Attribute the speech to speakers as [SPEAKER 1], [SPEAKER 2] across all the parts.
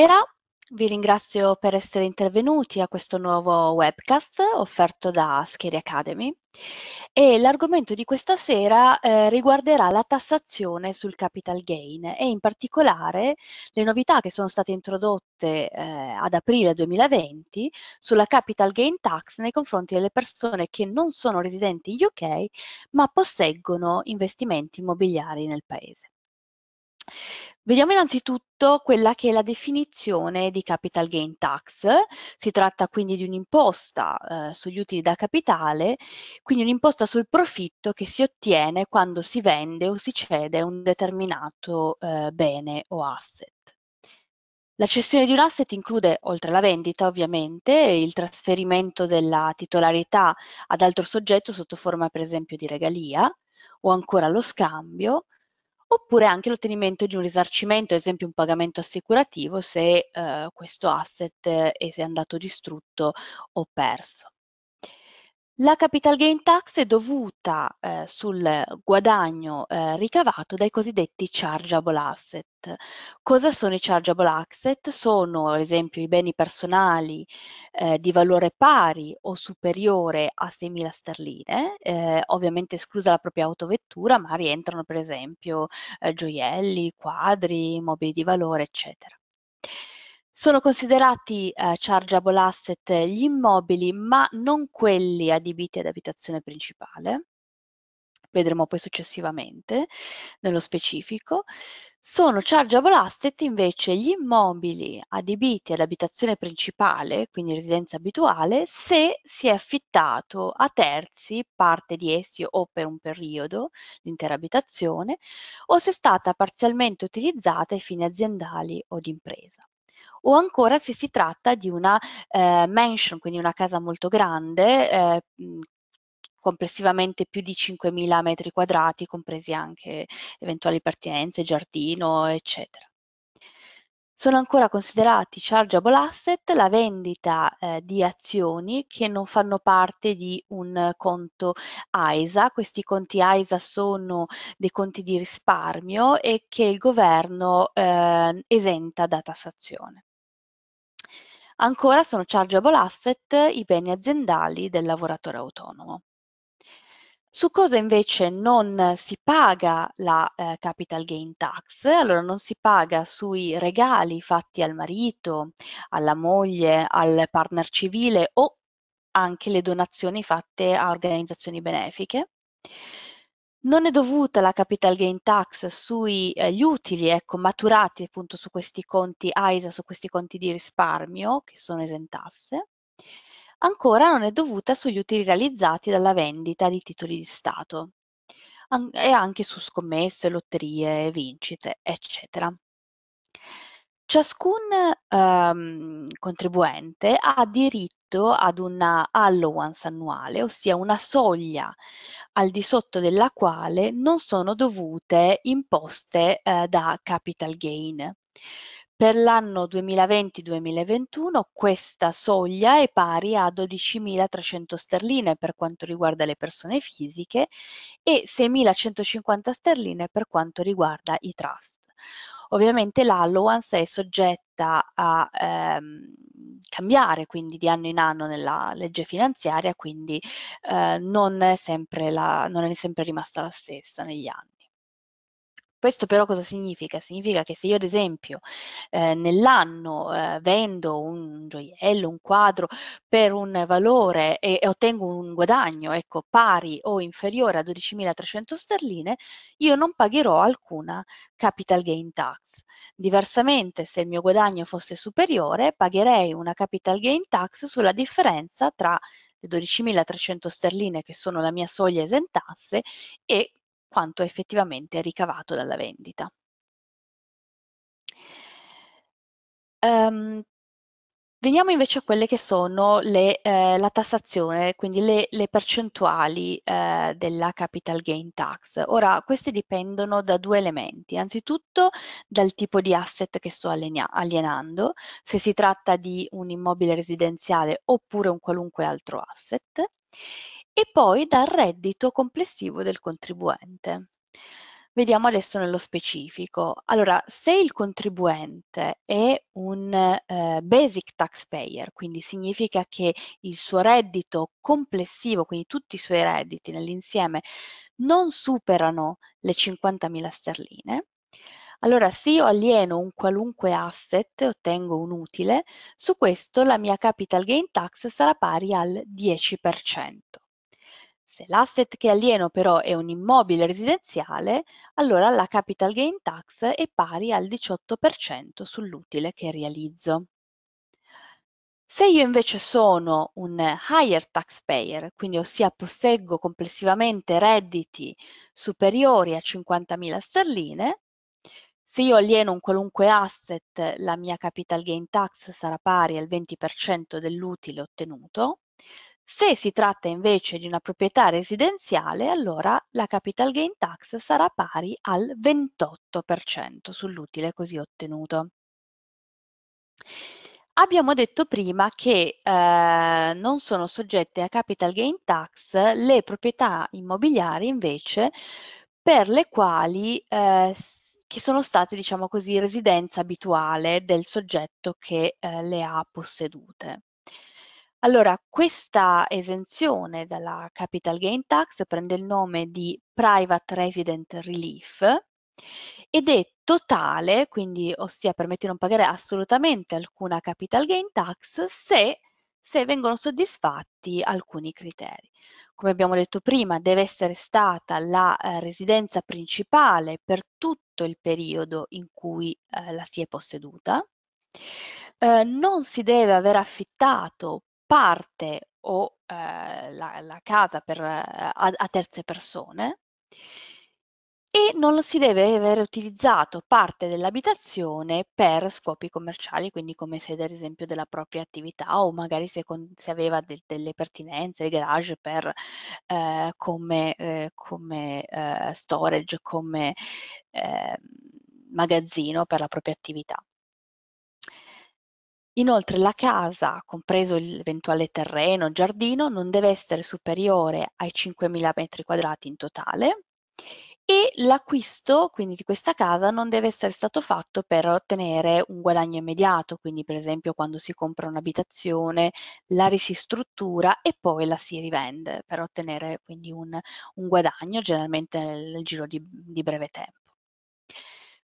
[SPEAKER 1] Buonasera, vi ringrazio per essere intervenuti a questo nuovo webcast offerto da Scheri Academy e l'argomento di questa sera eh, riguarderà la tassazione sul capital gain e in particolare le novità che sono state introdotte eh, ad aprile 2020 sulla capital gain tax nei confronti delle persone che non sono residenti in UK ma posseggono investimenti immobiliari nel paese. Vediamo innanzitutto quella che è la definizione di capital gain tax. Si tratta quindi di un'imposta eh, sugli utili da capitale, quindi un'imposta sul profitto che si ottiene quando si vende o si cede un determinato eh, bene o asset. La cessione di un asset include, oltre alla vendita ovviamente, il trasferimento della titolarità ad altro soggetto sotto forma per esempio di regalia o ancora lo scambio, oppure anche l'ottenimento di un risarcimento, ad esempio un pagamento assicurativo se eh, questo asset è, eh, è andato distrutto o perso. La capital gain tax è dovuta eh, sul guadagno eh, ricavato dai cosiddetti chargeable asset. Cosa sono i chargeable asset? Sono ad esempio i beni personali eh, di valore pari o superiore a 6.000 sterline, eh, ovviamente esclusa la propria autovettura, ma rientrano per esempio eh, gioielli, quadri, mobili di valore, eccetera. Sono considerati eh, chargeable asset gli immobili, ma non quelli adibiti ad abitazione principale, vedremo poi successivamente nello specifico. Sono chargeable asset invece gli immobili adibiti ad abitazione principale, quindi residenza abituale, se si è affittato a terzi parte di essi o per un periodo l'intera abitazione o se è stata parzialmente utilizzata ai fini aziendali o di impresa o ancora se si tratta di una eh, mansion, quindi una casa molto grande, eh, complessivamente più di 5.000 metri quadrati, compresi anche eventuali pertinenze, giardino, eccetera. Sono ancora considerati chargeable asset la vendita eh, di azioni che non fanno parte di un conto AISA. Questi conti AISA sono dei conti di risparmio e che il governo eh, esenta da tassazione. Ancora sono chargeable asset i beni aziendali del lavoratore autonomo. Su cosa invece non si paga la eh, capital gain tax? Allora non si paga sui regali fatti al marito, alla moglie, al partner civile o anche le donazioni fatte a organizzazioni benefiche. Non è dovuta la capital gain tax sugli eh, utili, ecco, maturati appunto su questi conti ISA, su questi conti di risparmio che sono esentasse. Ancora non è dovuta sugli utili realizzati dalla vendita di titoli di Stato An e anche su scommesse, lotterie, vincite, eccetera. Ciascun ehm, contribuente ha diritto diritto ad una allowance annuale, ossia una soglia al di sotto della quale non sono dovute imposte eh, da capital gain. Per l'anno 2020-2021 questa soglia è pari a 12.300 sterline per quanto riguarda le persone fisiche e 6.150 sterline per quanto riguarda i trust. Ovviamente l'allowance è soggetta a ehm, cambiare quindi di anno in anno nella legge finanziaria, quindi eh, non, è la, non è sempre rimasta la stessa negli anni. Questo però cosa significa? Significa che se io ad esempio eh, nell'anno eh, vendo un gioiello, un quadro per un valore e, e ottengo un guadagno ecco, pari o inferiore a 12.300 sterline, io non pagherò alcuna capital gain tax. Diversamente se il mio guadagno fosse superiore pagherei una capital gain tax sulla differenza tra le 12.300 sterline che sono la mia soglia esentasse e quanto effettivamente ricavato dalla vendita. Um, veniamo invece a quelle che sono le, eh, la tassazione, quindi le, le percentuali eh, della capital gain tax. Ora, queste dipendono da due elementi. Anzitutto dal tipo di asset che sto alienando, se si tratta di un immobile residenziale oppure un qualunque altro asset e poi dal reddito complessivo del contribuente. Vediamo adesso nello specifico. Allora, se il contribuente è un eh, basic taxpayer, quindi significa che il suo reddito complessivo, quindi tutti i suoi redditi nell'insieme, non superano le 50.000 sterline, allora, se io alieno un qualunque asset, ottengo un utile, su questo la mia capital gain tax sarà pari al 10%. Se l'asset che alieno però è un immobile residenziale, allora la capital gain tax è pari al 18% sull'utile che realizzo. Se io invece sono un higher taxpayer, quindi ossia posseggo complessivamente redditi superiori a 50.000 sterline, se io alieno un qualunque asset, la mia capital gain tax sarà pari al 20% dell'utile ottenuto. Se si tratta invece di una proprietà residenziale, allora la capital gain tax sarà pari al 28% sull'utile così ottenuto. Abbiamo detto prima che eh, non sono soggette a capital gain tax le proprietà immobiliari invece per le quali eh, che sono state, diciamo così, residenza abituale del soggetto che eh, le ha possedute. Allora, questa esenzione dalla capital gain tax prende il nome di Private Resident Relief ed è totale, quindi ossia permette di non pagare assolutamente alcuna capital gain tax se, se vengono soddisfatti alcuni criteri. Come abbiamo detto prima, deve essere stata la eh, residenza principale per tutto il periodo in cui eh, la si è posseduta. Eh, non si deve aver affittato parte o eh, la, la, casa per, ehm, a, a terze persone e non si deve avere utilizzato parte dell'abitazione per scopi commerciali, quindi come sede ad esempio della propria attività o magari se, con, se aveva de, delle pertinenze, garage per, eh, come, eh, come eh, storage, come ehm, magazzino per la propria attività. Inoltre la casa, compreso l'eventuale terreno o giardino, non deve essere superiore ai 5.000 metri quadrati in totale e l'acquisto quindi di questa casa non deve essere stato fatto per ottenere un guadagno immediato, quindi per esempio quando si compra un'abitazione la risistruttura e poi la si rivende per ottenere quindi un, un guadagno generalmente nel giro di, di breve tempo.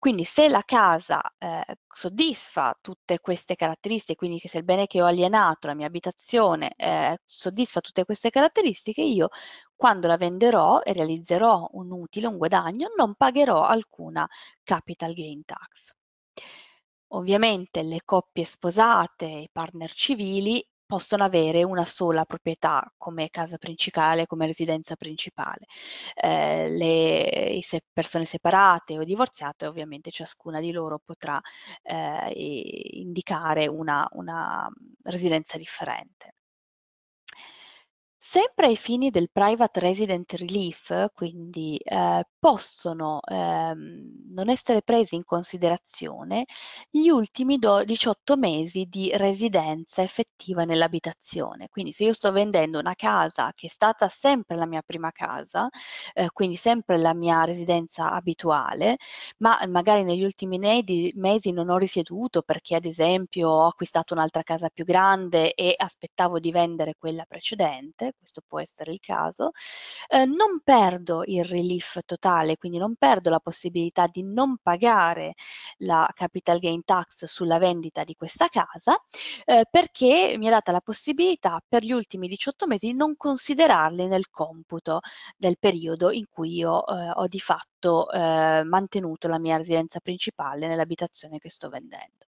[SPEAKER 1] Quindi se la casa eh, soddisfa tutte queste caratteristiche, quindi se il bene che ho alienato, la mia abitazione, eh, soddisfa tutte queste caratteristiche, io quando la venderò e realizzerò un utile, un guadagno, non pagherò alcuna capital gain tax. Ovviamente le coppie sposate, i partner civili possono avere una sola proprietà come casa principale, come residenza principale. Eh, le se persone separate o divorziate, ovviamente ciascuna di loro potrà eh, indicare una, una residenza differente. Sempre ai fini del Private Resident Relief, quindi, ehm, possono, ehm, non essere presi in considerazione gli ultimi 18 mesi di residenza effettiva nell'abitazione. Quindi se io sto vendendo una casa che è stata sempre la mia prima casa, ehm, quindi sempre la mia residenza abituale, ma magari negli ultimi mesi non ho risieduto perché ad esempio ho acquistato un'altra casa più grande e aspettavo di vendere quella precedente, questo può essere il caso, eh, non perdo il relief totale, quindi non perdo la possibilità di non pagare la capital gain tax sulla vendita di questa casa, eh, perché mi è data la possibilità per gli ultimi 18 mesi di non considerarli nel computo del periodo in cui io eh, ho di fatto eh, mantenuto la mia residenza principale nell'abitazione che sto vendendo.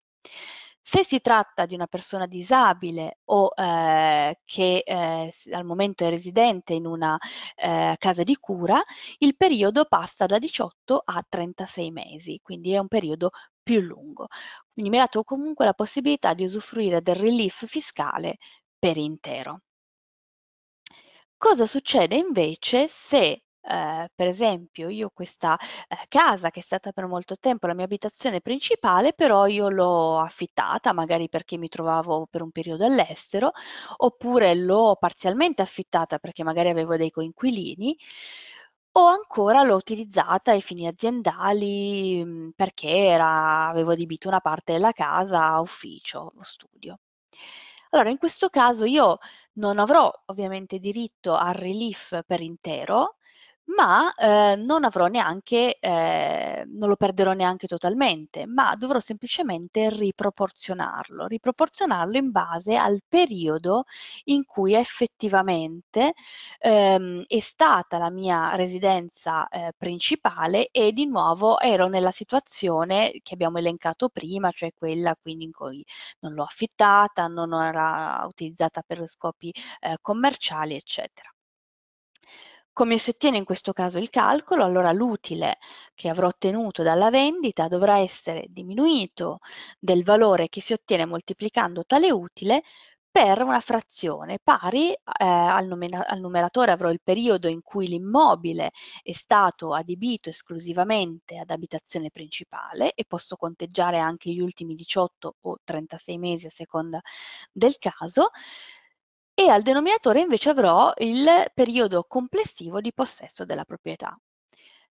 [SPEAKER 1] Se si tratta di una persona disabile o eh, che eh, al momento è residente in una eh, casa di cura, il periodo passa da 18 a 36 mesi, quindi è un periodo più lungo. Quindi mi ha dato comunque la possibilità di usufruire del relief fiscale per intero. Cosa succede invece se Ehm, per esempio io questa, ehm, casa che è stata per molto tempo la mia abitazione principale, però io l'ho affittata, magari perché mi trovavo per un periodo all'estero, oppure l'ho parzialmente affittata perché magari avevo dei coinquilini, o ancora l'ho utilizzata ai fini aziendali, perché era avevo adibito una parte della casa a ufficio o studio. Allora in questo caso io non avrò ovviamente diritto al relief per intero, ma eh, non avrò neanche, eh, non lo perderò neanche totalmente, ma dovrò semplicemente riproporzionarlo, riproporzionarlo in base al periodo in cui effettivamente ehm, è stata la mia residenza eh, principale e di nuovo ero nella situazione che abbiamo elencato prima, cioè quella quindi in cui non l'ho affittata, non era utilizzata per scopi ehm, commerciali, eccetera. Come si ottiene in questo caso il calcolo? Allora l'utile che avrò ottenuto dalla vendita dovrà essere diminuito del valore che si ottiene moltiplicando tale utile per una frazione pari eh, al, al, numeratore avrò il periodo in cui l'immobile è stato adibito esclusivamente ad abitazione principale e posso conteggiare anche gli ultimi 18 o 36 mesi a seconda del caso e al denominatore invece avrò il periodo complessivo di possesso della proprietà.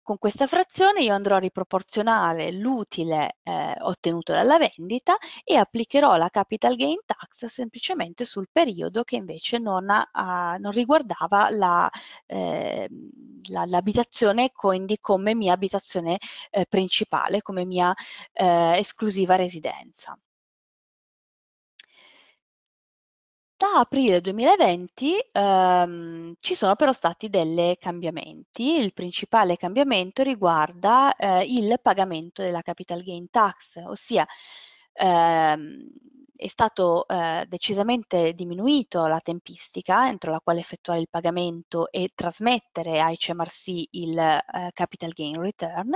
[SPEAKER 1] Con questa frazione io andrò a riproporzionare l'utile eh, ottenuto dalla vendita e applicherò la capital gain tax semplicemente sul periodo che invece non, ha, ha, non riguardava ehm, l'abitazione, la, eh, la, quindi come mia abitazione eh, principale, come mia eh, esclusiva residenza. da aprile 2020 ehm, ci sono però stati delle cambiamenti. Il principale cambiamento riguarda eh, il pagamento della capital gain tax, ossia ehm, è stato eh, decisamente diminuito la tempistica entro la quale effettuare il pagamento e trasmettere a CMRC il eh, capital gain return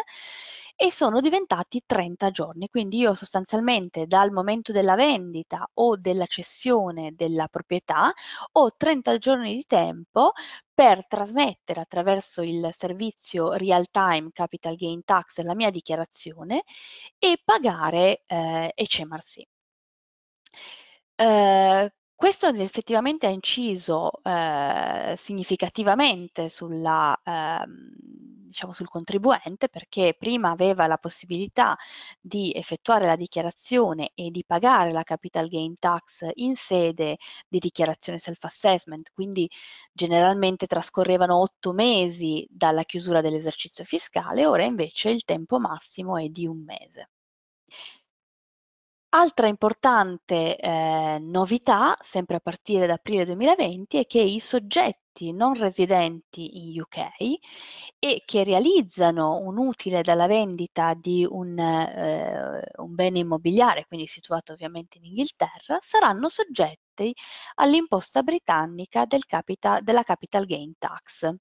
[SPEAKER 1] e sono diventati 30 giorni, quindi io sostanzialmente dal momento della vendita o della cessione della proprietà ho 30 giorni di tempo per trasmettere attraverso il servizio Real Time Capital Gain Tax la mia dichiarazione e pagare eh, ECMRC. Ehm, questo effettivamente ha inciso, ehm, significativamente sulla ehm, diciamo sul contribuente perché prima aveva la possibilità di effettuare la dichiarazione e di pagare la capital gain tax in sede di dichiarazione self assessment, quindi generalmente trascorrevano otto mesi dalla chiusura dell'esercizio fiscale, ora invece il tempo massimo è di un mese. Altra importante eh, novità, sempre a partire da aprile 2020, è che i soggetti non residenti in UK e che realizzano un utile dalla vendita di un, eh, un bene immobiliare, quindi situato ovviamente in Inghilterra, saranno soggetti all'imposta britannica del capita, della capital gain tax.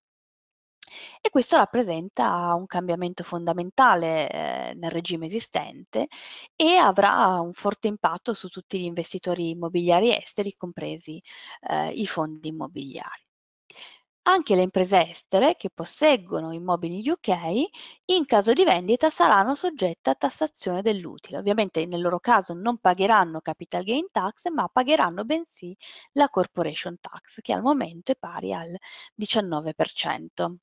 [SPEAKER 1] E questo rappresenta un cambiamento fondamentale eh, nel regime esistente e avrà un forte impatto su tutti gli investitori immobiliari esteri, compresi eh, i fondi immobiliari. Anche le imprese estere che posseggono immobili UK in caso di vendita saranno soggette a tassazione dell'utile. Ovviamente nel loro caso non pagheranno capital gain tax, ma pagheranno bensì la corporation tax, che al momento è pari al 19%.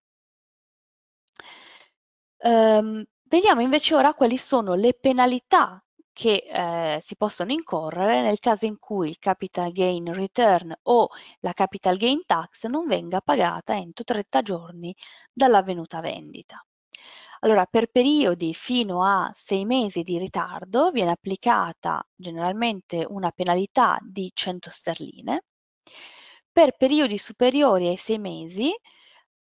[SPEAKER 1] Ehm, vediamo invece ora quali sono le penalità che eh, si possono incorrere nel caso in cui il capital gain return o la capital gain tax non venga pagata entro 30 giorni dall'avvenuta vendita. Allora, per periodi fino a 6 mesi di ritardo viene applicata generalmente una penalità di 100 sterline. Per periodi superiori ai 6 mesi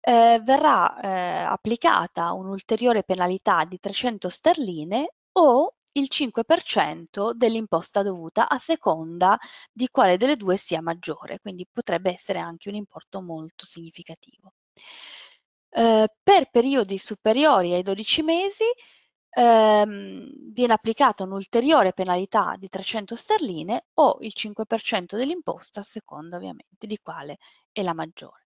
[SPEAKER 1] eh, verrà eh, applicata un'ulteriore penalità di 300 sterline o il 5% dell'imposta dovuta a seconda di quale delle due sia maggiore, quindi potrebbe essere anche un importo molto significativo. Eh, per periodi superiori ai 12 mesi ehm, viene applicata un'ulteriore penalità di 300 sterline o il 5% dell'imposta a seconda ovviamente di quale è la maggiore.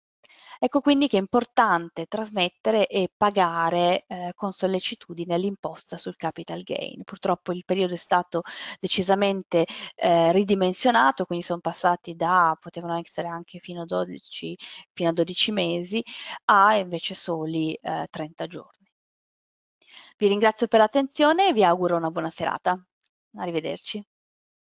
[SPEAKER 1] Ecco quindi che è importante trasmettere e pagare eh, con sollecitudine l'imposta sul capital gain. Purtroppo il periodo è stato decisamente eh, ridimensionato, quindi sono passati da, potevano essere anche fino a 12, fino a 12 mesi, a invece soli eh, 30 giorni. Vi ringrazio per l'attenzione e vi auguro una buona serata. Arrivederci.